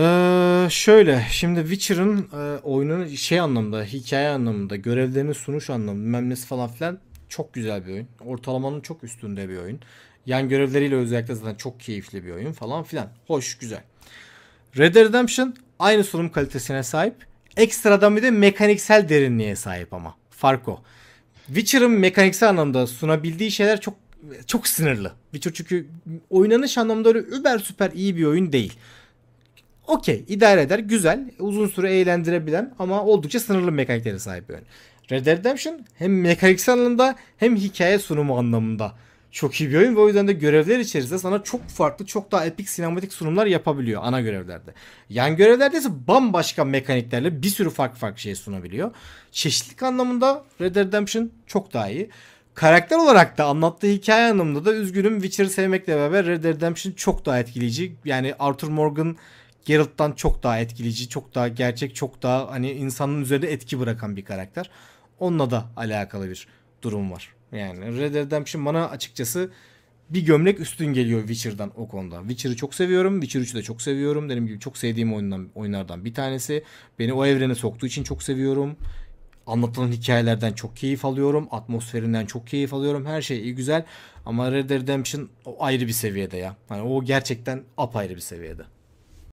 Ee, şöyle şimdi Witcher'ın e, oyunun şey anlamda hikaye anlamında görevlerini sunuş anlamında bilmem falan filan çok güzel bir oyun. Ortalamanın çok üstünde bir oyun. Yan görevleriyle özellikle zaten çok keyifli bir oyun falan filan. Hoş güzel. Red Dead Redemption aynı sunum kalitesine sahip. Ekstradan bir de mekaniksel derinliğe sahip ama. Fark o. Witcher'ın mekaniksel anlamda sunabildiği şeyler çok çok sınırlı. Witcher çünkü oynanış anlamda öyle über süper iyi bir oyun değil okey idare eder güzel uzun süre eğlendirebilen ama oldukça sınırlı mekaniklere sahip bir oyun. Red Dead Redemption hem mekaniksel anlamda hem hikaye sunumu anlamında çok iyi bir oyun ve o yüzden de görevler içerisinde sana çok farklı çok daha epik sinematik sunumlar yapabiliyor ana görevlerde. Yan görevlerde ise bambaşka mekaniklerle bir sürü farklı farklı şey sunabiliyor. Çeşitlik anlamında Red Dead Redemption çok daha iyi. Karakter olarak da anlattığı hikaye anlamında da üzgünüm Witcher'ı sevmekle beraber Red Dead Redemption çok daha etkileyici. Yani Arthur Morgan Geralt'tan çok daha etkileyici, çok daha gerçek, çok daha hani insanın üzerinde etki bırakan bir karakter. Onunla da alakalı bir durum var. Yani Red Dead Redemption bana açıkçası bir gömlek üstün geliyor Witcher'dan o konuda. Witcher'ı çok seviyorum. Witcher 3'ü de çok seviyorum. Dediğim gibi çok sevdiğim oyundan, oyunlardan bir tanesi. Beni o evrene soktuğu için çok seviyorum. Anlatılan hikayelerden çok keyif alıyorum. Atmosferinden çok keyif alıyorum. Her şey iyi güzel. Ama Red Dead Redemption o ayrı bir seviyede ya. Hani o gerçekten apayrı bir seviyede.